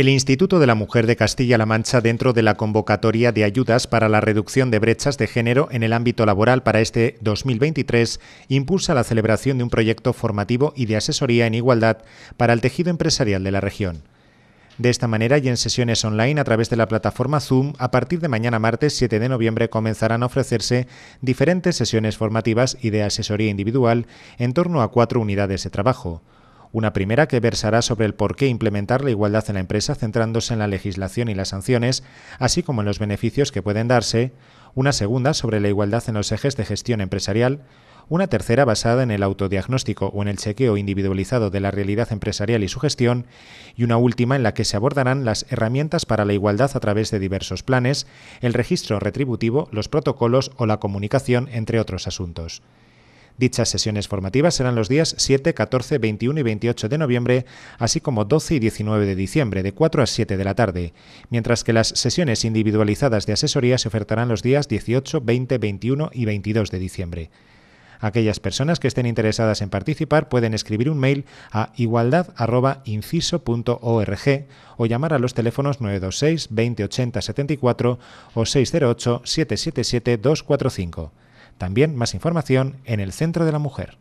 El Instituto de la Mujer de Castilla-La Mancha dentro de la convocatoria de ayudas para la reducción de brechas de género en el ámbito laboral para este 2023 impulsa la celebración de un proyecto formativo y de asesoría en igualdad para el tejido empresarial de la región. De esta manera y en sesiones online a través de la plataforma Zoom, a partir de mañana martes 7 de noviembre comenzarán a ofrecerse diferentes sesiones formativas y de asesoría individual en torno a cuatro unidades de trabajo una primera que versará sobre el por qué implementar la igualdad en la empresa centrándose en la legislación y las sanciones, así como en los beneficios que pueden darse, una segunda sobre la igualdad en los ejes de gestión empresarial, una tercera basada en el autodiagnóstico o en el chequeo individualizado de la realidad empresarial y su gestión, y una última en la que se abordarán las herramientas para la igualdad a través de diversos planes, el registro retributivo, los protocolos o la comunicación, entre otros asuntos. Dichas sesiones formativas serán los días 7, 14, 21 y 28 de noviembre, así como 12 y 19 de diciembre, de 4 a 7 de la tarde, mientras que las sesiones individualizadas de asesoría se ofertarán los días 18, 20, 21 y 22 de diciembre. Aquellas personas que estén interesadas en participar pueden escribir un mail a igualdad.inciso.org o llamar a los teléfonos 926 2080 74 o 608 777 245. También más información en el Centro de la Mujer.